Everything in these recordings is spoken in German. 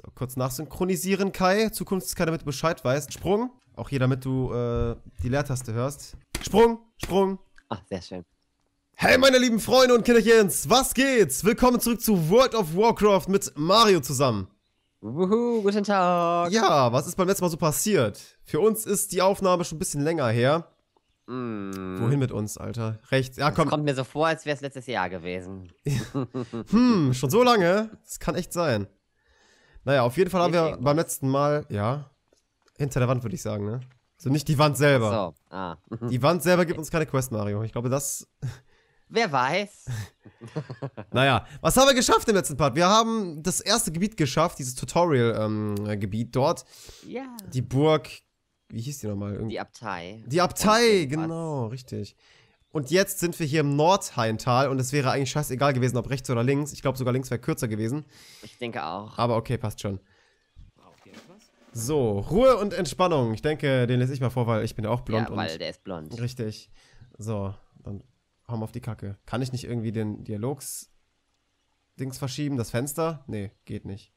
So, kurz nachsynchronisieren, Kai. Zukunftskai, damit du Bescheid weißt. Sprung. Auch hier, damit du äh, die Leertaste hörst. Sprung, Sprung. Ach, sehr schön. Hey meine lieben Freunde und Kinderchens, was geht's? Willkommen zurück zu World of Warcraft mit Mario zusammen. Wuhu, guten Tag. Ja, was ist beim letzten Mal so passiert? Für uns ist die Aufnahme schon ein bisschen länger her. Mm. Wohin mit uns, Alter? Rechts. Ja, komm. Das kommt mir so vor, als wäre es letztes Jahr gewesen. hm, schon so lange? Das kann echt sein. Naja, auf jeden Fall haben wir beim letzten Mal, ja, hinter der Wand würde ich sagen, ne? Also nicht die Wand selber. So, ah. Die Wand selber gibt uns keine Quest, Mario. Ich glaube, das. Wer weiß. naja, was haben wir geschafft im letzten Part? Wir haben das erste Gebiet geschafft, dieses Tutorial-Gebiet ähm, dort. Ja. Die Burg. Wie hieß die nochmal? Irgend die Abtei. Die Abtei, genau, richtig. Und jetzt sind wir hier im Nordhaintal und es wäre eigentlich scheißegal gewesen, ob rechts oder links. Ich glaube sogar links wäre kürzer gewesen. Ich denke auch. Aber okay, passt schon. So, Ruhe und Entspannung. Ich denke, den lese ich mal vor, weil ich bin ja auch blond. Ja, weil der ist blond. Richtig. So, dann haben wir auf die Kacke. Kann ich nicht irgendwie den Dialogs-Dings verschieben? Das Fenster? Nee, geht nicht.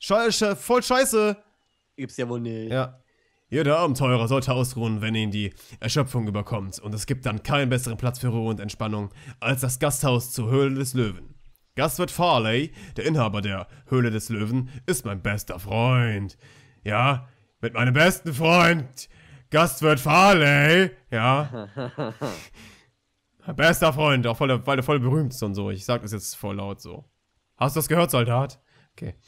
Scheiße, voll scheiße! Gibt's ja wohl nicht. Ja, jeder Abenteurer sollte ausruhen, wenn ihn die Erschöpfung überkommt, und es gibt dann keinen besseren Platz für Ruhe und Entspannung als das Gasthaus zur Höhle des Löwen. Gastwirt Farley, der Inhaber der Höhle des Löwen, ist mein bester Freund. Ja, mit meinem besten Freund, Gastwirt Farley, ja. Bester Freund, auch voll, weil er voll berühmt ist und so. Ich sag das jetzt voll laut so. Hast du das gehört, Soldat? Okay.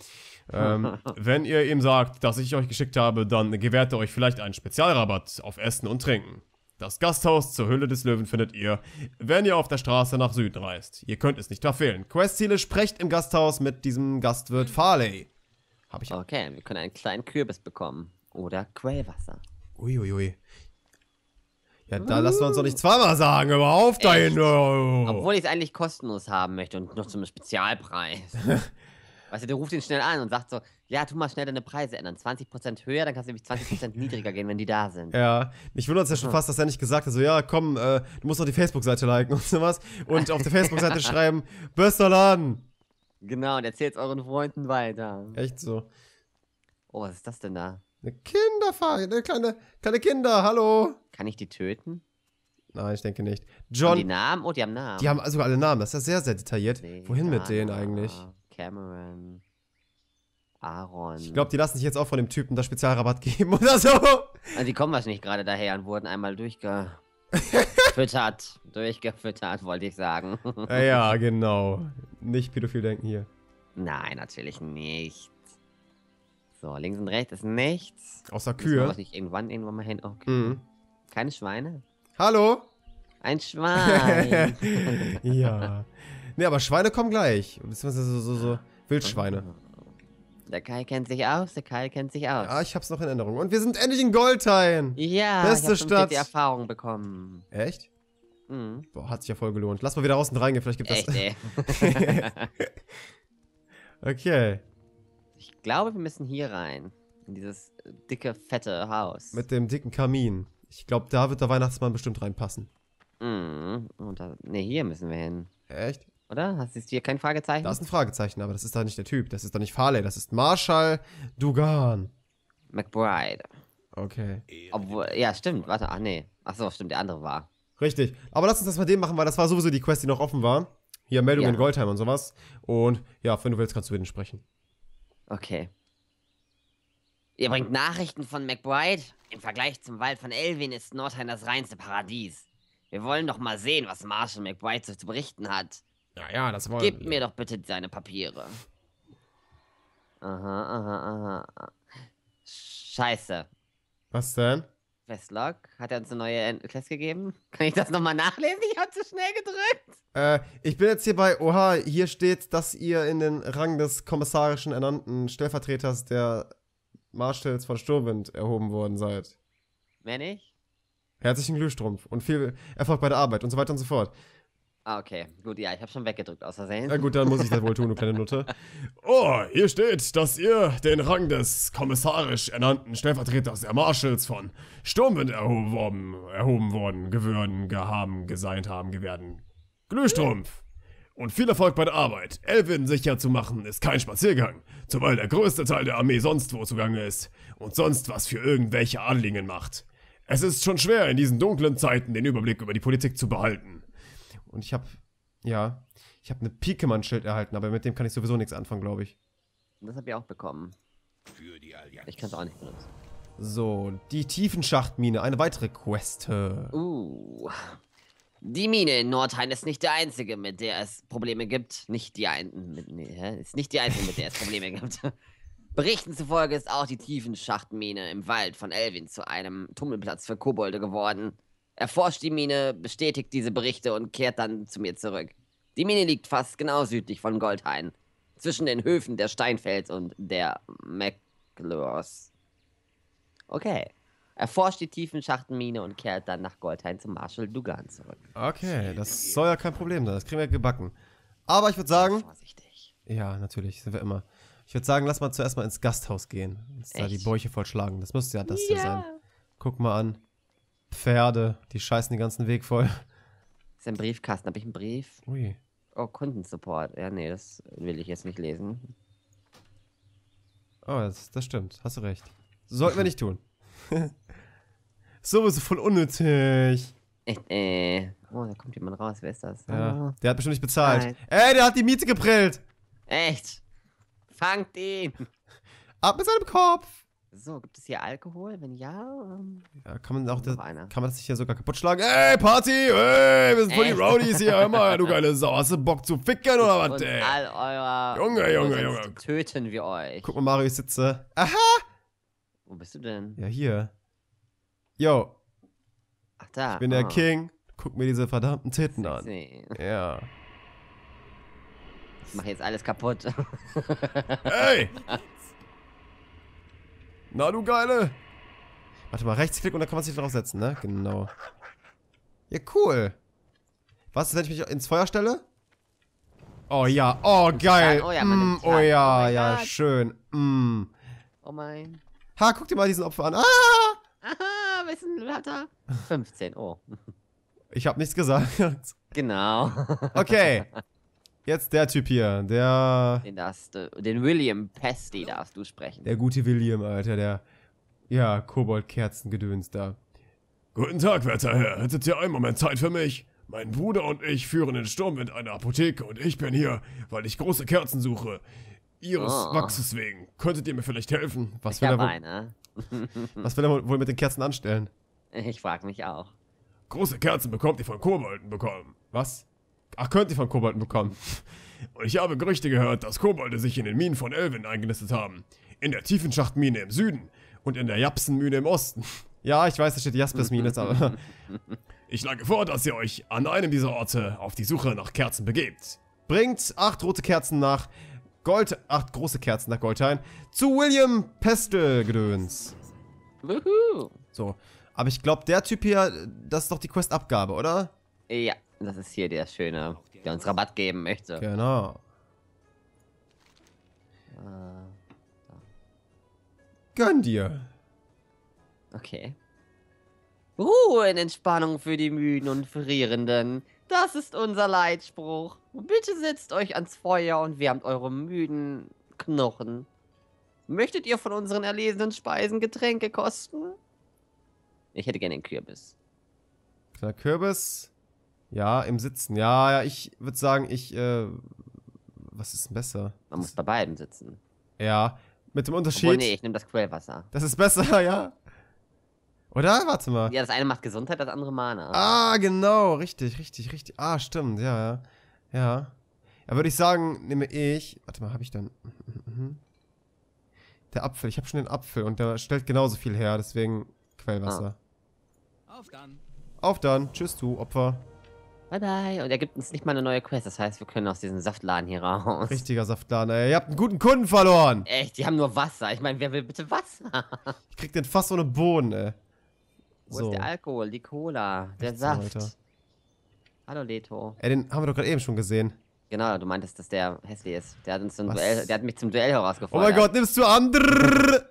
Ähm, wenn ihr ihm sagt, dass ich euch geschickt habe, dann gewährt er euch vielleicht einen Spezialrabatt auf Essen und Trinken. Das Gasthaus zur Höhle des Löwen findet ihr, wenn ihr auf der Straße nach Süden reist. Ihr könnt es nicht verfehlen. Questziele sprecht im Gasthaus mit diesem Gastwirt Farley. Hab ich. Okay, wir können einen kleinen Kürbis bekommen. Oder Quellwasser. Uiuiui. Ui, ui. Ja, da uh. lassen wir uns doch nicht zweimal sagen. Hör auf dahin. Oh. Obwohl ich es eigentlich kostenlos haben möchte und noch zum Spezialpreis. Weißt du, der ruft ihn schnell an und sagt so, ja, tu mal schnell deine Preise ändern. 20% höher, dann kannst du nämlich 20% niedriger gehen, wenn die da sind. Ja, mich wundert es ja schon fast, dass er nicht gesagt hat, so, ja, komm, äh, du musst doch die Facebook-Seite liken und sowas. Und auf der Facebook-Seite schreiben, Bösterladen. Genau, und erzählt's euren Freunden weiter. Echt so. Oh, was ist das denn da? Eine Kinderfahne, kleine, kleine Kinder, hallo. Kann ich die töten? Nein, ich denke nicht. John. Haben die Namen? Oh, die haben Namen. Die haben sogar alle Namen, das ist ja sehr, sehr detailliert. Nee, Wohin mit denen eigentlich? Cameron, Aaron. Ich glaube, die lassen sich jetzt auch von dem Typen da Spezialrabatt geben oder so. Also die kommen wahrscheinlich gerade daher und wurden einmal durchgefüttert. durchgefüttert, wollte ich sagen. ja, genau. Nicht pädophil denken hier. Nein, natürlich nicht. So, links und rechts ist nichts. Außer Kühe. Muss Ich irgendwann irgendwann mal hin. Okay. Oh, mhm. Keine Schweine. Hallo? Ein Schwein. ja. Ne, aber Schweine kommen gleich. Beziehungsweise so, so, so Wildschweine. Der Kai kennt sich aus, der Kai kennt sich aus. Ja, ich hab's noch in Erinnerung. Und wir sind endlich in Goldhain. Ja, Beste ich hab die Erfahrung bekommen. Echt? Mhm. Boah, hat sich ja voll gelohnt. Lass mal wieder außen reingehen, vielleicht gibt Echt, das... Ey. okay. Ich glaube, wir müssen hier rein. In dieses dicke, fette Haus. Mit dem dicken Kamin. Ich glaube, da wird der Weihnachtsmann bestimmt reinpassen. Mhm. Und da, ne, hier müssen wir hin. Echt? Oder? Hast du hier kein Fragezeichen? Da ist ein Fragezeichen, aber das ist da nicht der Typ. Das ist da nicht Farley, das ist Marshall Dugan. McBride. Okay. Obwohl, ja, stimmt. Warte, ach nee. Ach so, stimmt, der andere war. Richtig. Aber lass uns das mal dem machen, weil das war sowieso die Quest, die noch offen war. Hier Meldung ja. in Goldheim und sowas. Und ja, wenn du willst, kannst du mit ihm sprechen. Okay. Ihr bringt Nachrichten von McBride. Im Vergleich zum Wald von Elvin ist Nordheim das reinste Paradies. Wir wollen doch mal sehen, was Marshall McBride zu berichten hat. Naja, ja, das war. Gib mir doch bitte seine Papiere. Aha, aha, aha. Scheiße. Was denn? Westlock, hat er uns eine neue Class gegeben? Kann ich das nochmal nachlesen? Ich hab zu schnell gedrückt. Äh, ich bin jetzt hier bei Oha, hier steht, dass ihr in den Rang des kommissarischen ernannten Stellvertreters der Marshalls von Sturmwind erhoben worden seid. Wer nicht? Herzlichen Glühstrumpf und viel Erfolg bei der Arbeit und so weiter und so fort. Ah, okay. Gut, ja, ich habe schon weggedrückt, außersehen. Na gut, dann muss ich das wohl tun, du kleine Nutte. Oh, hier steht, dass ihr den Rang des kommissarisch ernannten Stellvertreters der Marshals von Sturmwind erhoben, erhoben worden, gewürden, gehaben, geseint haben, gewerden. Glühstrumpf! Und viel Erfolg bei der Arbeit. Elvin sicher zu machen ist kein Spaziergang, zumal der größte Teil der Armee sonst wo zugange ist und sonst was für irgendwelche Anliegen macht. Es ist schon schwer, in diesen dunklen Zeiten den Überblick über die Politik zu behalten. Und ich habe, ja, ich habe eine Pikemann-Schild erhalten, aber mit dem kann ich sowieso nichts anfangen, glaube ich. Das habe ich auch bekommen. Für die Allianz. Ich kann es auch nicht benutzen. So, die Tiefenschachtmine, eine weitere Quest. Uh. Die Mine in Nordheim ist nicht der einzige, mit der es Probleme gibt. Nicht die ein mit, nee, ist nicht die einzige, mit der es Probleme gibt. Berichten zufolge ist auch die Tiefenschachtmine im Wald von Elvin zu einem Tummelplatz für Kobolde geworden erforscht die Mine, bestätigt diese Berichte und kehrt dann zu mir zurück. Die Mine liegt fast genau südlich von Goldhain, zwischen den Höfen der Steinfels und der McClures. Okay. Erforscht die tiefen Schachtenmine und kehrt dann nach Goldhain zum Marshal Dugan zurück. Okay, das soll ja kein Problem sein. Das kriegen wir gebacken. Aber ich würde sagen. Vorsichtig. Ja, natürlich, sind wir immer. Ich würde sagen, lass mal zuerst mal ins Gasthaus gehen. Uns da die Bäuche vollschlagen. Das müsste ja das ja. hier sein. Guck mal an. Pferde, die scheißen den ganzen Weg voll. Ist ein Briefkasten, habe ich einen Brief? Ui. Oh, Kundensupport. Ja, nee, das will ich jetzt nicht lesen. Oh, das, das stimmt. Hast du recht. Sollten wir nicht tun. Sowieso voll unnötig. Echt, ey. Äh. Oh, da kommt jemand raus. Wer ist das? Ja, oh. der hat bestimmt nicht bezahlt. Nein. Ey, der hat die Miete geprellt. Echt? Fangt ihn. Ab mit seinem Kopf. So, gibt es hier Alkohol? Wenn ja, ähm, ja kann man auch das, kann man sich ja sogar kaputt schlagen? Ey, Party! Ey, wir sind voll die Rowdies hier. Hör mal, du geile Sau. Hast du Bock zu ficken oder was, ey? All eurer Junge, Junge, Junge. Töten wir euch. Guck mal, Mario, ich sitze. Aha! Wo bist du denn? Ja, hier. Yo. Ach, da. Ich bin der ah. King. Guck mir diese verdammten Titten Sexy. an. Ja. Ich mach jetzt alles kaputt. Ey! Na du Geile! Warte mal, rechtsklick und dann kann man sich draufsetzen, ne? Genau. Ja, cool. Was, ist, wenn ich mich ins Feuer stelle? Oh ja, oh geil. Oh ja, mm, oh ja, oh ja schön. Mm. Oh mein. Ha, guck dir mal diesen Opfer an. Ah! Aha, wessen hat er? 15, oh. Ich hab nichts gesagt. genau. Okay, Jetzt der Typ hier, der. Den darfst du, den William Pesty darfst du sprechen. Der gute William, Alter, der. Ja, Koboldkerzengedöns da. Guten Tag, werter Herr. Hättet ihr einen Moment Zeit für mich? Mein Bruder und ich führen den Sturm in eine Apotheke und ich bin hier, weil ich große Kerzen suche. Ihres oh. Wachses wegen. Könntet ihr mir vielleicht helfen? Was ich will er wohl, eine. was will er wohl mit den Kerzen anstellen? Ich frag mich auch. Große Kerzen bekommt ihr von Kobolden bekommen. Was? Ach, könnt ihr von Kobolden bekommen. ich habe Gerüchte gehört, dass Kobolde sich in den Minen von Elvin eingenistet haben. In der Tiefenschachtmine im Süden und in der Japsenmine im Osten. Ja, ich weiß, da steht Jaspersmine, aber... ich schlage vor, dass ihr euch an einem dieser Orte auf die Suche nach Kerzen begebt. Bringt acht rote Kerzen nach Gold... Acht große Kerzen nach Goldhain zu William Pestel-Gedöns. So, aber ich glaube, der Typ hier, das ist doch die Questabgabe, oder? Ja. Das ist hier der Schöne, der uns Rabatt geben möchte. Genau. Äh, Gönn dir. Okay. Ruhe in Entspannung für die Müden und Frierenden. Das ist unser Leitspruch. Bitte setzt euch ans Feuer und wärmt eure müden Knochen. Möchtet ihr von unseren erlesenen Speisen Getränke kosten? Ich hätte gerne den Kürbis. Der Kürbis. Ja, im Sitzen. Ja, ja, ich würde sagen, ich, äh, was ist denn besser? Man muss bei beiden sitzen. Ja, mit dem Unterschied. Obwohl, nee, ich nehme das Quellwasser. Das ist besser, ja. Oder? Warte mal. Ja, das eine macht Gesundheit, das andere Mana. Ah, genau, richtig, richtig, richtig. Ah, stimmt, ja, ja. Ja. Ja, würde ich sagen, nehme ich. Warte mal, habe ich dann. Mhm, mhm. Der Apfel, ich habe schon den Apfel und der stellt genauso viel her, deswegen Quellwasser. Ah. Auf dann. Auf dann. Tschüss, du Opfer. Bye bye. Und er gibt uns nicht mal eine neue Quest. Das heißt, wir können aus diesem Saftladen hier raus. Richtiger Saftladen, ey. Ihr habt einen guten Kunden verloren. Echt, die haben nur Wasser. Ich meine, wer will bitte Wasser? Ich krieg den fast ohne Boden, ey. Wo so. ist der Alkohol, die Cola, der Echt, Saft? Alter. Hallo, Leto. Ey, den haben wir doch gerade eben schon gesehen. Genau, du meintest, dass der hässlich ist. Der hat, uns zum Duell, der hat mich zum Duell herausgefordert. Oh mein Gott, nimmst du an? andere?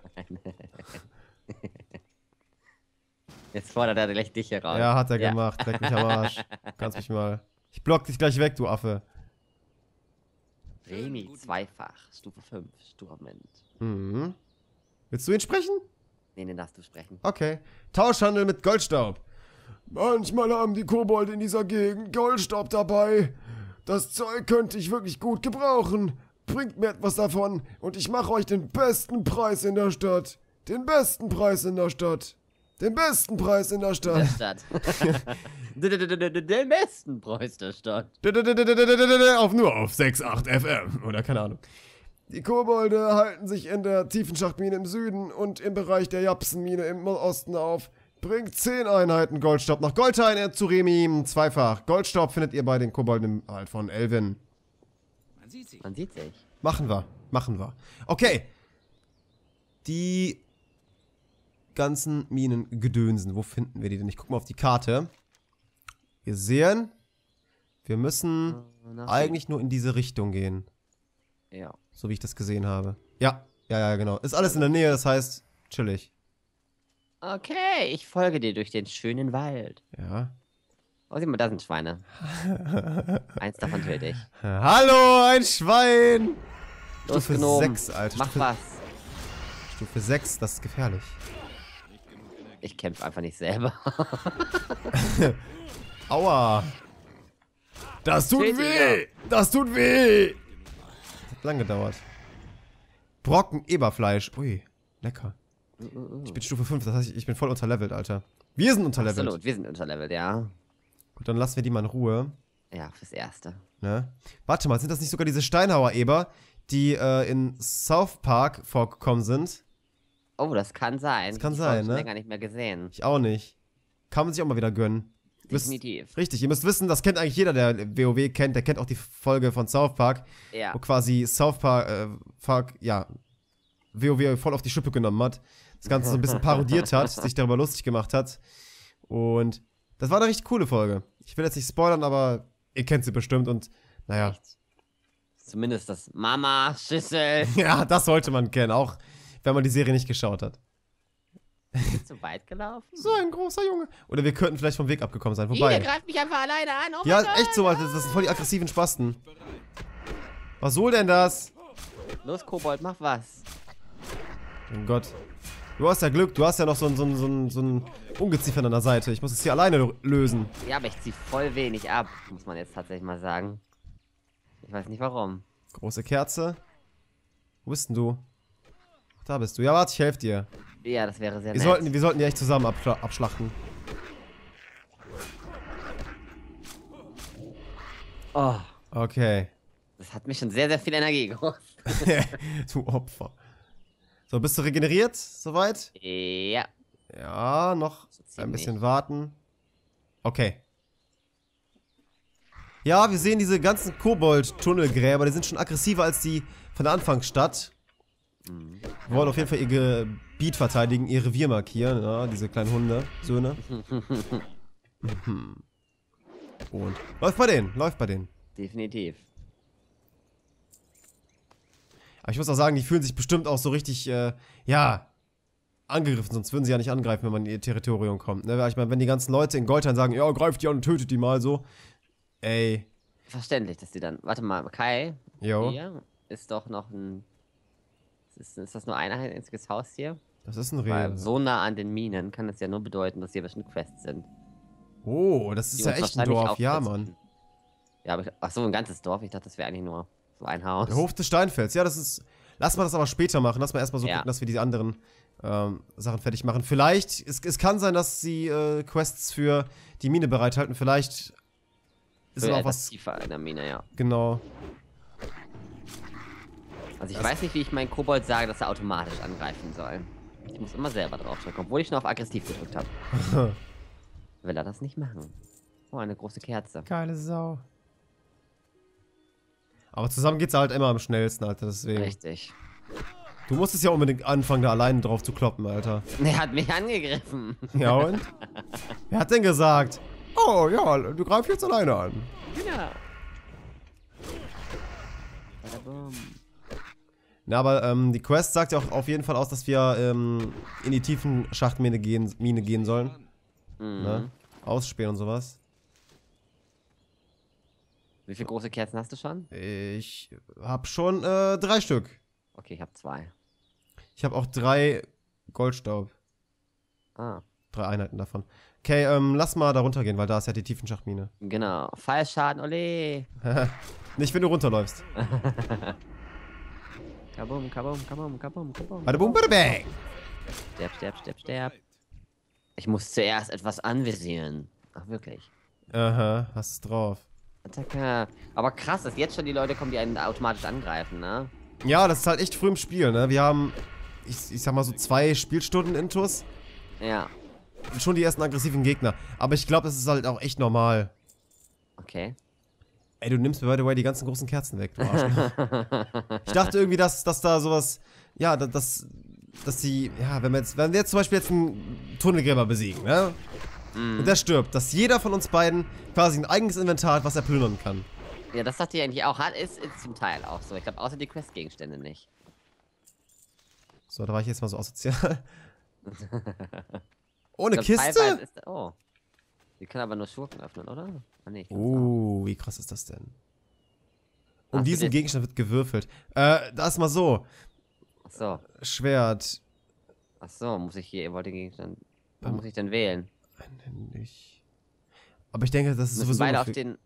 Jetzt fordert er gleich dich heraus. Ja, hat er ja. gemacht. Leck mich am Arsch. Kannst mich mal. Ich block dich gleich weg, du Affe. Remi, zweifach. Stufe 5, Sturment. Mhm. Willst du ihn sprechen? Nee, den darfst du sprechen. Okay. Tauschhandel mit Goldstaub. Manchmal haben die Kobolde in dieser Gegend Goldstaub dabei. Das Zeug könnte ich wirklich gut gebrauchen. Bringt mir etwas davon und ich mache euch den besten Preis in der Stadt. Den besten Preis in der Stadt. Den besten Preis in der Stadt. Der Stadt. Den besten Preis der Stadt. Auf nur auf 6,8 FM oder keine Ahnung. Die Kobolde halten sich in der Tiefenschachtmine im Süden und im Bereich der Japsenmine im Osten auf. Bringt 10 Einheiten Goldstaub nach Goldhain äh, zu Remi zweifach. Goldstaub findet ihr bei den Kobolden im Halt von Elvin. Man sieht sich. Man sieht sich. Machen wir, machen wir. Okay. Die ganzen Minen gedönsen. Wo finden wir die denn? Ich gucke mal auf die Karte. Wir sehen, wir müssen Nach äh, eigentlich nur in diese Richtung gehen. Ja. So wie ich das gesehen habe. Ja, ja, ja, genau. Ist alles in der Nähe, das heißt chillig. Okay, ich folge dir durch den schönen Wald. Ja. Oh, sieh mal, da sind Schweine. Eins davon töte ich. Hallo, ein Schwein! Los, Stufe genommen. 6, Alter. Mach Stufe, was. Stufe 6, das ist gefährlich. Ich kämpfe einfach nicht selber. Aua. Das tut weh. Das tut weh. Das hat lang gedauert. Brocken Eberfleisch. Ui, lecker. Ich bin Stufe 5, das heißt, ich bin voll unterlevelt, Alter. Wir sind unterlevelt. Absolut, wir sind unterlevelt, ja. Gut, dann lassen wir die mal in Ruhe. Ja, fürs Erste. Ne? Warte mal, sind das nicht sogar diese Steinhauer Eber, die äh, in South Park vorgekommen sind? Oh, das kann sein. Das kann ich sein, ne? Ich länger nicht mehr gesehen. Ich auch nicht. Kann man sich auch mal wieder gönnen. Definitiv. Müsst, richtig, ihr müsst wissen, das kennt eigentlich jeder, der WoW kennt, der kennt auch die Folge von South Park, ja. wo quasi South Park, äh, Park, ja, WoW voll auf die Schippe genommen hat, das Ganze so ein bisschen parodiert hat, sich darüber lustig gemacht hat. Und das war eine richtig coole Folge. Ich will jetzt nicht spoilern, aber ihr kennt sie bestimmt und naja. Zumindest das Mama-Schüssel. ja, das sollte man kennen. Auch wenn man die Serie nicht geschaut hat. Bist du weit gelaufen? So ein großer Junge. Oder wir könnten vielleicht vom Weg abgekommen sein. Wobei. Der greift mich einfach alleine an. Oh ja, echt so, Alter. Das sind voll die aggressiven Spasten. Was soll denn das? Los, Kobold, mach was. Oh Gott. Du hast ja Glück, du hast ja noch so ein, so ein, so ein, so ein Ungeziefer an der Seite. Ich muss es hier alleine lösen. Ja, aber ich ziehe voll wenig ab, muss man jetzt tatsächlich mal sagen. Ich weiß nicht warum. Große Kerze. Wo bist denn du? Da bist du. Ja, warte, ich helfe dir. Ja, das wäre sehr wir nett. Sollten, wir sollten die echt zusammen absch abschlachten. Oh. Okay. Das hat mich schon sehr, sehr viel Energie gekostet. du Opfer. So, bist du regeneriert? Soweit? Ja. Ja, noch so ein bisschen warten. Okay. Ja, wir sehen diese ganzen Kobold-Tunnelgräber. Die sind schon aggressiver als die von der Anfangsstadt. Mhm. Wollen auf jeden Fall ihr Gebiet verteidigen, ihr Revier markieren, ja, diese kleinen Hunde, Söhne. Mhm. Und läuft bei denen, läuft bei denen. Definitiv. Aber ich muss auch sagen, die fühlen sich bestimmt auch so richtig, äh, ja, angegriffen, sonst würden sie ja nicht angreifen, wenn man in ihr Territorium kommt. Ne? Ich meine, wenn die ganzen Leute in Goldheim sagen, ja, greift die an und tötet die mal so, ey. Verständlich, dass die dann. Warte mal, Kai. Jo. Hier ist doch noch ein ist, ist das nur ein einziges Haus hier? Das ist ein Reh. Weil so nah an den Minen kann das ja nur bedeuten, dass hier bestimmt Quests sind. Oh, das ist Die ja echt ein Dorf, ja, Mann. Ja, aber ich, ach so, ein ganzes Dorf. Ich dachte, das wäre eigentlich nur so ein Haus. Der Hof des Steinfels. ja, das ist. Lass mal das aber später machen. Lass mal erstmal so ja. gucken, dass wir die anderen ähm, Sachen fertig machen. Vielleicht, es, es kann sein, dass sie äh, Quests für die Mine bereithalten. Vielleicht ist es auch was. Tiefer in der Mine, ja. Genau. Also ich das weiß nicht, wie ich meinen Kobold sage, dass er automatisch angreifen soll. Ich muss immer selber drauf drücken, obwohl ich nur auf aggressiv gedrückt habe. Will er das nicht machen? Oh, eine große Kerze. Keine Sau. Aber zusammen geht's halt immer am schnellsten, Alter, deswegen. Richtig. Du musstest ja unbedingt anfangen, da alleine drauf zu kloppen, Alter. Er hat mich angegriffen. Ja und? Wer hat denn gesagt? Oh ja, du greifst jetzt alleine an. Genau. Badabum. Na, aber ähm, die Quest sagt ja auch auf jeden Fall aus, dass wir ähm, in die tiefen Schachtmine gehen, Mine gehen sollen. Mhm. Ne? Ausspähen und sowas. Wie viele große Kerzen hast du schon? Ich hab schon äh, drei Stück. Okay, ich hab zwei. Ich hab auch drei Goldstaub. Ah. Drei Einheiten davon. Okay, ähm, lass mal da runtergehen, weil da ist ja die Tiefenschachtmine. Genau. Fallschaden, ole. Nicht, wenn du runterläufst. Kaboom, kaboom, kaboom, kaboom, kaboom. Bada boom, bada bang. Sterb, sterb, sterb, sterb. Ich muss zuerst etwas anvisieren. Ach, wirklich. Aha, hast es drauf. Attacke. Aber krass, dass jetzt schon die Leute kommen, die einen automatisch angreifen, ne? Ja, das ist halt echt früh im Spiel, ne? Wir haben, ich, ich sag mal so zwei Spielstunden Intus. Ja. Schon die ersten aggressiven Gegner. Aber ich glaube, das ist halt auch echt normal. Okay. Ey, du nimmst mir by the way die ganzen großen Kerzen weg, du Arschloch. ich dachte irgendwie, dass, dass da sowas, ja, dass, dass sie. ja, wenn wir jetzt, wenn wir jetzt zum Beispiel jetzt einen Tunnelgräber besiegen, ne? Mm. Und der stirbt, dass jeder von uns beiden quasi ein eigenes Inventar hat, was er plündern kann. Ja, das dachte ich eigentlich auch. Hat ist, ist zum Teil auch so. Ich glaube, außer die Questgegenstände nicht. So, da war ich jetzt mal so asozial. Ohne glaub, Kiste? Ist, oh. Wir können aber nur Schurken öffnen, oder? Ah, nee, oh, uh, wie krass ist das denn? Um Ach, diesen Gegenstand wird gewürfelt. Äh, das mal so. Ach so. Schwert. Ach so, muss ich hier, ihr wollt den Gegenstand. Was ähm, muss ich denn wählen? Nicht. Aber ich denke, das ist Müssen sowieso. Beide auf den.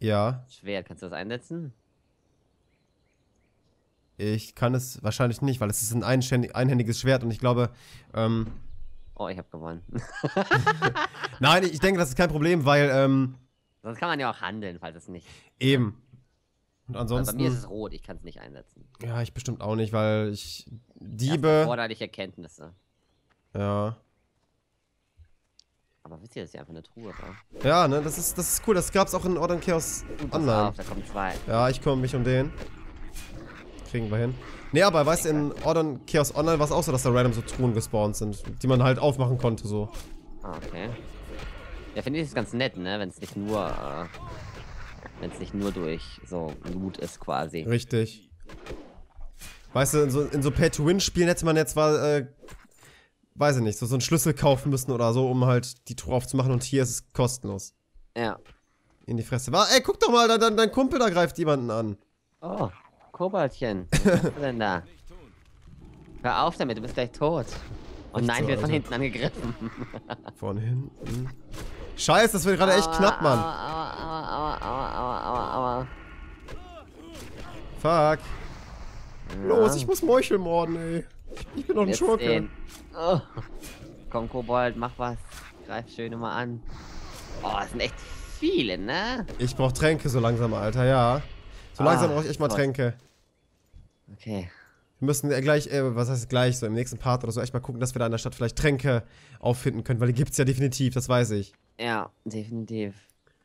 Ja. Schwert, kannst du das einsetzen? Ich kann es wahrscheinlich nicht, weil es ist ein einhändiges Schwert und ich glaube, ähm, Oh, ich habe gewonnen. Nein, ich denke, das ist kein Problem, weil. Ähm, Sonst kann man ja auch handeln, falls es nicht. Eben. Und ansonsten. Also bei mir ist es rot, ich kann es nicht einsetzen. Ja, ich bestimmt auch nicht, weil ich. Diebe. Erforderliche Kenntnisse. Ja. Aber wisst ihr, das ist ja einfach eine Truhe, oder? Ja, ne, das ist, das ist cool. Das gab's auch in Ordern Chaos Online. Pass auf, da kommen zwei. Ja, ich komme mich um den. Kriegen wir hin. Nee, aber weißt du, in Ordon, Chaos Online war es auch so, dass da random so Truhen gespawnt sind, die man halt aufmachen konnte, so. Ah, okay. Ja, finde ich das ganz nett, ne? Wenn es nicht nur, äh, wenn es nicht nur durch so Loot ist quasi. Richtig. Weißt du, in so, in so Pay-to-Win-Spielen hätte man jetzt mal, äh, weiß ich nicht, so, so einen Schlüssel kaufen müssen oder so, um halt die Truhe aufzumachen und hier ist es kostenlos. Ja. In die Fresse. War, ey, guck doch mal, dein, dein Kumpel da greift jemanden an. Oh. Koboldchen, was machst denn da? Hör auf damit, du bist gleich tot. Und oh nein, wir wird von hinten angegriffen. Von hinten. Scheiße, das wird gerade echt knapp, Mann. Aua, aua, aua, aua, aua, aua, Fuck. Ja. Los, ich muss Meuchel morden, ey. Ich bin doch ein Schurke. Oh. Komm, Kobold, mach was. Greif schön immer an. Oh, das sind echt viele, ne? Ich brauch Tränke so langsam, Alter, ja. So ah, langsam brauche ich echt mal voll. Tränke. Okay. Wir müssen äh, gleich, äh, was heißt gleich, so im nächsten Part oder so echt mal gucken, dass wir da in der Stadt vielleicht Tränke auffinden können, weil die gibt es ja definitiv, das weiß ich. Ja, definitiv.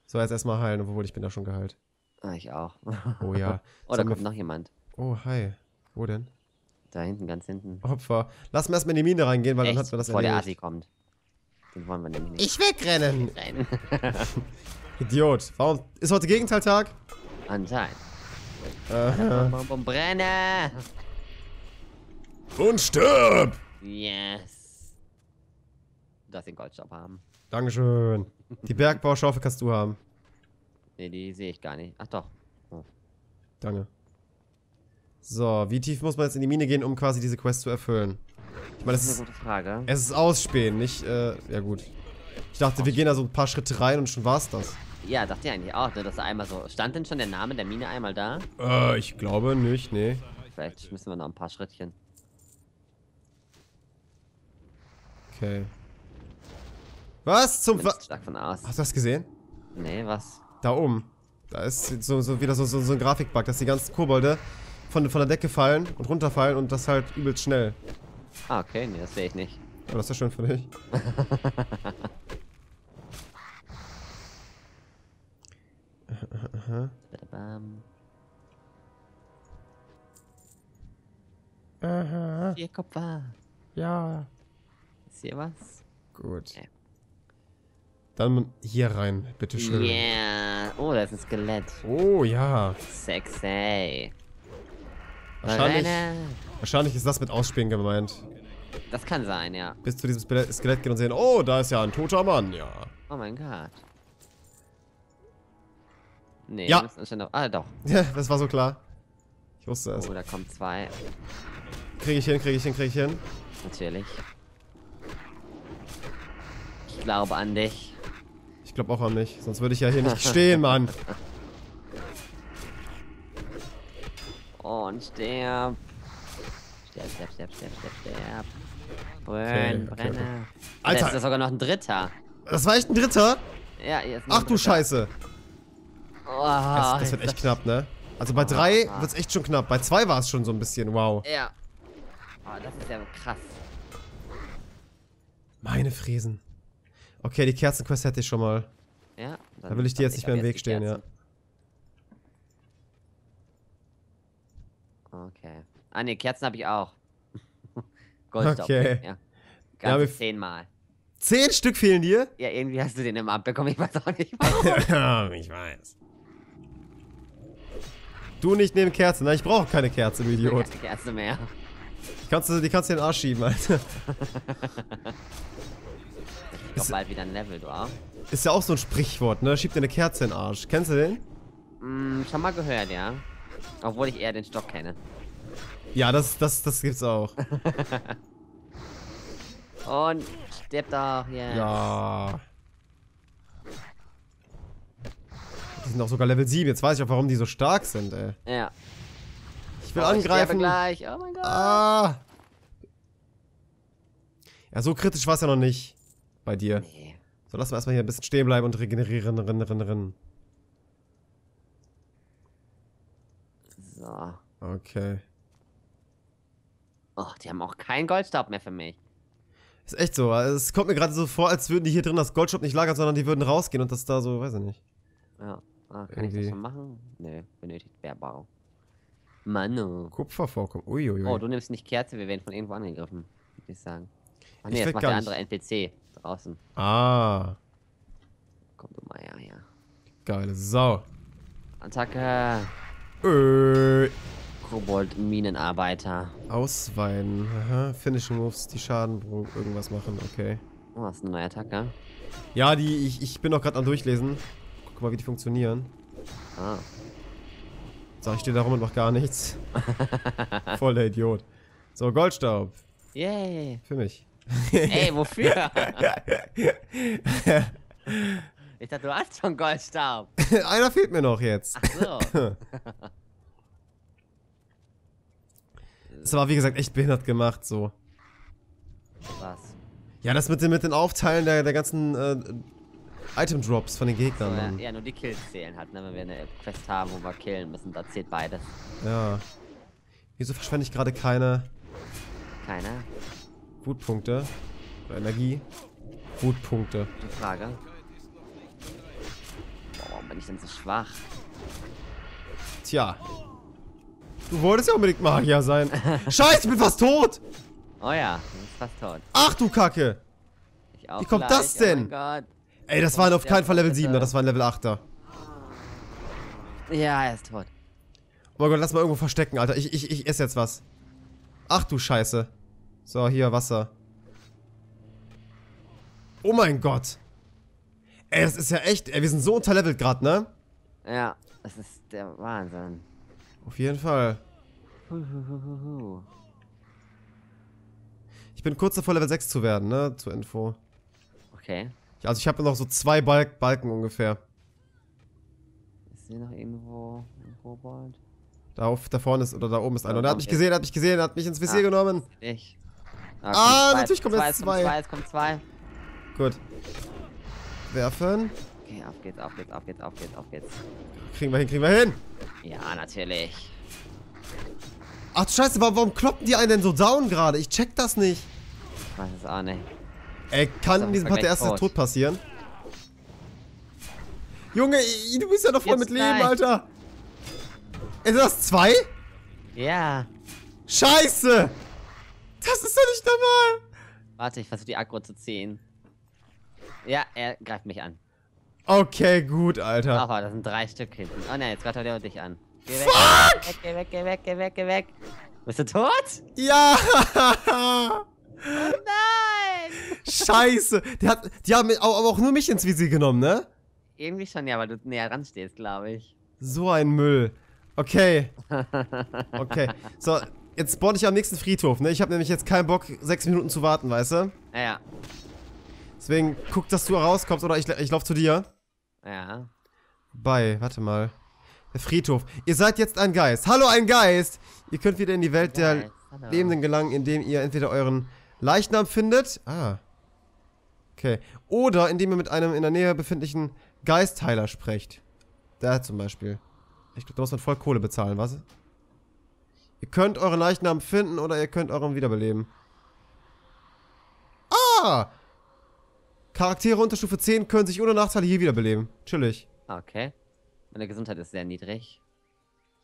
So, jetzt erstmal heilen, obwohl ich bin da schon geheilt. Ah, ich auch. Oh ja. oh, da kommt noch jemand. Oh, hi. Wo denn? Da hinten, ganz hinten. Opfer. Lass mal erstmal in die Mine reingehen, weil echt? dann hat man das Bevor erledigt. der Asi kommt. Den wollen wir nämlich nicht. Ich wegrennen! Ich wegrennen. Idiot. Warum? Ist heute Gegenteiltag? Anscheinend. Aha. brenne! Und stirb! Yes. Du darfst den Goldstab haben. Dankeschön. Die Bergbauschaufel kannst du haben. Nee, die sehe ich gar nicht. Ach doch. Oh. Danke. So, wie tief muss man jetzt in die Mine gehen, um quasi diese Quest zu erfüllen? Ich meine, das, das ist eine gute Frage. Es ist Ausspähen, nicht, äh, ja gut. Ich dachte, wir gehen da so ein paar Schritte rein und schon war's das ja, dachte ich eigentlich auch, ne, dass er einmal so... Stand denn schon der Name der Mine einmal da? Äh, ich glaube nicht, nee. Vielleicht müssen wir noch ein paar Schrittchen. Okay. Was zum... Ver stark von aus. Hast du das gesehen? Nee, was? Da oben. Da ist so, so wieder so, so, so ein Grafikbug, dass die ganzen Kobolde von, von der Decke fallen und runterfallen und das halt übelst schnell. Ah, okay, nee, das sehe ich nicht. Aber das ist ja schön für dich. aha, aha. Aha. Vier Kupfer. Ja. Ist hier was? Gut. Okay. Dann hier rein, bitteschön. Yeah. Oh, das ist ein Skelett. Oh, ja. Sexy. Wahrscheinlich, Reine. wahrscheinlich ist das mit Ausspielen gemeint. Das kann sein, ja. Bis zu diesem Skelett gehen und sehen, oh, da ist ja ein toter Mann, ja. Oh mein Gott. Nee, ja. Noch, ah, doch. Ja, das war so klar. Ich wusste es. Oh, da kommen zwei. Krieg ich hin, krieg ich hin, krieg ich hin. Natürlich. Ich glaube an dich. Ich glaube auch an mich, sonst würde ich ja hier nicht stehen, Mann. Und sterb. Sterb, sterb, sterb, sterb, sterb, sterb. Brünn, okay, brenne. Okay, okay. Alter. Da ist sogar noch ein Dritter. Das war echt ein Dritter? Ja, jetzt. Ach du Dritter. Scheiße. Oh, es, das wird echt knapp, ne? Also bei drei wird es echt schon knapp. Bei zwei war es schon so ein bisschen, wow. Ja. Oh, das ist ja krass. Meine Fräsen. Okay, die Kerzenquest hätte ich schon mal. Ja. Dann Da will ich dir jetzt nicht mehr im Weg stehen, ja. Okay. Ah ne, Kerzen habe ich auch. Goldstaub. Okay. Ja. Ganz ja, zehnmal. Zehn Stück fehlen dir? Ja, irgendwie hast du den im abbekommen. Ich weiß auch nicht warum. ich weiß. Du nicht neben Kerze. Nein, ich brauche keine Kerze, du Idiot. Keine Kerze mehr. Die kannst, du, die kannst du in den Arsch schieben, Alter. Ich ist bald wieder ein Level, du Ist ja auch so ein Sprichwort, ne? Schieb dir eine Kerze in den Arsch. Kennst du den? Mm, schon mal gehört, ja. Obwohl ich eher den Stock kenne. Ja, das, das, das gibt's auch. Und stirb doch, yes. Ja. Die sind auch sogar Level 7. Jetzt weiß ich auch, warum die so stark sind, ey. Ja. Ich will oh, angreifen. Ich gleich. Oh mein Gott. Ah. Ja, so kritisch war es ja noch nicht bei dir. Nee. So, lass mal erstmal hier ein bisschen stehen bleiben und regenerieren, rennen, rennen, rennen. So. Okay. Oh, die haben auch keinen Goldstaub mehr für mich. Ist echt so. Es kommt mir gerade so vor, als würden die hier drin das Goldstaub nicht lagern, sondern die würden rausgehen und das da so, weiß ich nicht. Ja. Ah, kann irgendwie. ich das so machen? Nö, benötigt Bergbau. Manu. Kupfervorkommen. Uiuiui. Oh, du nimmst nicht Kerze, wir werden von irgendwo angegriffen, würde ich sagen. Ach ah, nee, ich das macht der andere NPC draußen. Ah. Komm du mal her, ja. Geile Sau. Attacke. Öh. Kobold-Minenarbeiter. Ausweiden. Aha. Finishing Moves, die Schaden irgendwas machen, okay. Oh, hast du eine neue Attacke? Ja, die, ich, ich bin noch gerade am Durchlesen. Guck mal, wie die funktionieren. Ah. Sag ich dir darum und mach gar nichts. Voll der Idiot. So, Goldstaub. Yay. Für mich. Ey, wofür? ich dachte, du hast schon Goldstaub. Einer fehlt mir noch jetzt. Ach so. das war, wie gesagt, echt behindert gemacht, so. Was? Ja, das mit den, mit den Aufteilen der, der ganzen äh, Item Drops von den Gegnern. So, ja. ja, nur die Kills zählen halt, ne? Wenn wir eine Quest haben, wo wir killen müssen, da zählt beides. Ja. Wieso verschwende ich gerade keine... Keine? Wutpunkte? Oder Energie? Wutpunkte. Gute Frage. Boah, warum bin ich denn so schwach? Tja. Du wolltest ja unbedingt Magier sein. Scheiße, ich bin fast tot! Oh ja, du bist fast tot. Ach du Kacke! Ich auch Wie kommt gleich. das oh denn? Oh mein Gott. Ey, das war auf keinen Fall Level 7er, das ein Level 8er. Ja, er ist tot. Oh mein Gott, lass mal irgendwo verstecken, Alter. Ich, ich, ich esse jetzt was. Ach du Scheiße. So, hier, Wasser. Oh mein Gott. Ey, das ist ja echt. Ey, wir sind so unterlevelt gerade, ne? Ja, das ist der Wahnsinn. Auf jeden Fall. Huhuhuhu. Ich bin kurz davor, Level 6 zu werden, ne? Zur Info. Okay. Also ich habe noch so zwei Balk Balken ungefähr. Ist hier noch irgendwo ein Kobold? Da, auf, da vorne ist, oder da oben ist einer. Und er hat mich gesehen, er hat mich gesehen, er hat mich ins Visier ah, genommen. Ich. Ah, ah zwei, natürlich kommen jetzt zwei. Es kommen zwei, es kommen zwei. Gut. Werfen. Okay, auf geht's, auf geht's, auf geht's, auf geht's, auf geht's. Kriegen wir hin, kriegen wir hin. Ja, natürlich. Ach du scheiße, warum, warum kloppen die einen denn so down gerade? Ich check das nicht. Ich weiß es auch nicht. Ey, kann in diesem Part der erste Tod passieren? Junge, du bist ja noch voll Jetzt mit Leben, nein. Alter. Ist das zwei? Ja. Scheiße! Das ist doch nicht normal! Warte, ich versuche die Akku zu ziehen. Ja, er greift mich an. Okay, gut, Alter. Aber das sind drei Stück hinten. Oh nein, jetzt greift er dich an. Geh weg, Fuck! Geh weg, geh weg, geh weg, geh weg. Bist du tot? Ja! Oh nein! Scheiße. Die, hat, die haben auch, auch nur mich ins Visier genommen, ne? Irgendwie schon, ja, weil du näher dran stehst, glaube ich. So ein Müll. Okay. Okay. So, jetzt spawn ich am nächsten Friedhof, ne? Ich habe nämlich jetzt keinen Bock, sechs Minuten zu warten, weißt du? Ja. ja. Deswegen guck, dass du rauskommst oder ich, ich laufe zu dir. Ja. Bye, warte mal. Der Friedhof. Ihr seid jetzt ein Geist. Hallo, ein Geist! Ihr könnt wieder in die Welt der Geist. Lebenden gelangen, indem ihr entweder euren Leichnam findet. Ah. Okay. Oder indem ihr mit einem in der Nähe befindlichen Geistheiler sprecht. Da zum Beispiel. Ich glaube, da muss man voll Kohle bezahlen, was? Ihr könnt euren Leichnam finden oder ihr könnt euren wiederbeleben. Ah! Charaktere unter Stufe 10 können sich ohne Nachteile hier wiederbeleben. Chillig. Okay. Meine Gesundheit ist sehr niedrig.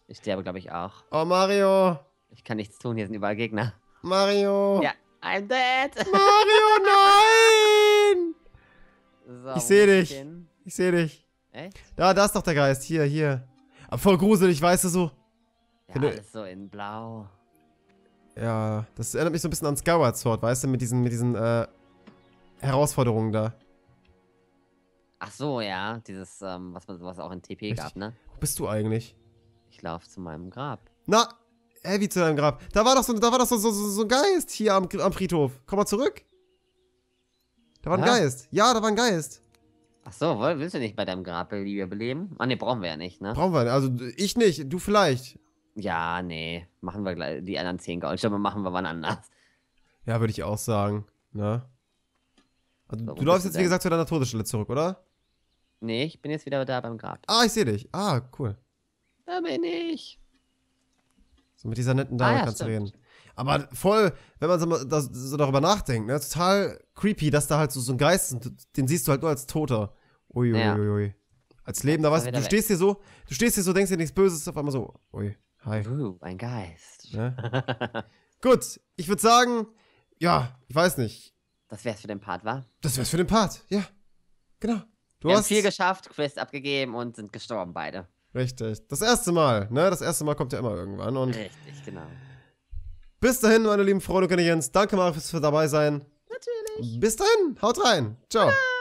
Ich sterbe, glaube ich, auch. Oh, Mario! Ich kann nichts tun, hier sind überall Gegner. Mario! Ja, I'm dead. Mario, nein! So, ich sehe dich. Hin? Ich sehe dich. Echt? Da, da ist doch der Geist. Hier, hier. Aber voll gruselig, weißt du so. Ja, alles so in blau. Ja, das erinnert mich so ein bisschen an Skyward Sword, weißt du, mit diesen, mit diesen äh, Herausforderungen da. Ach so, ja, dieses, ähm, was, was auch in TP Richtig. gab, ne? Wo bist du eigentlich? Ich laufe zu meinem Grab. Na, Hä, wie zu deinem Grab? Da war doch so, da war doch so, so, so ein Geist hier am, am, Friedhof. Komm mal zurück. Da war ein ja? Geist. Ja, da war ein Geist. Ach so, willst du nicht bei deinem Grab beleben? Ah, ne, brauchen wir ja nicht, ne? Brauchen wir, nicht. also ich nicht, du vielleicht. Ja, nee, machen wir gleich die anderen 10 Gold. Ich machen wir wann anders. Ja, würde ich auch sagen, ne? Also, Warum du läufst jetzt, wie gesagt, zu deiner Todesstelle zurück, oder? Nee, ich bin jetzt wieder da beim Grab. Ah, ich sehe dich. Ah, cool. Da bin ich. So mit dieser netten ah, Dame ah, ja, kannst du reden. Aber voll, wenn man so, das, so darüber nachdenkt, ne, total creepy, dass da halt so, so ein Geist ist, den siehst du halt nur als Toter. Ui, Ja. Ui, ui. Als Lebender, weißt du, du stehst hier so, du stehst hier so, denkst dir nichts Böses, auf einmal so, ui, hi. Uh, ein Geist. Ne? Gut, ich würde sagen, ja, ich weiß nicht. Das wär's für den Part, wa? Das wär's für den Part, ja. Genau. Du Wir hast haben viel geschafft, Quest abgegeben und sind gestorben beide. Richtig. Das erste Mal, ne? Das erste Mal kommt ja immer irgendwann. Und Richtig, genau. Bis dahin, meine lieben Freunde und Jens. Danke, mal fürs dabei sein. Natürlich. Bis dahin. Haut rein. Ciao. Bye.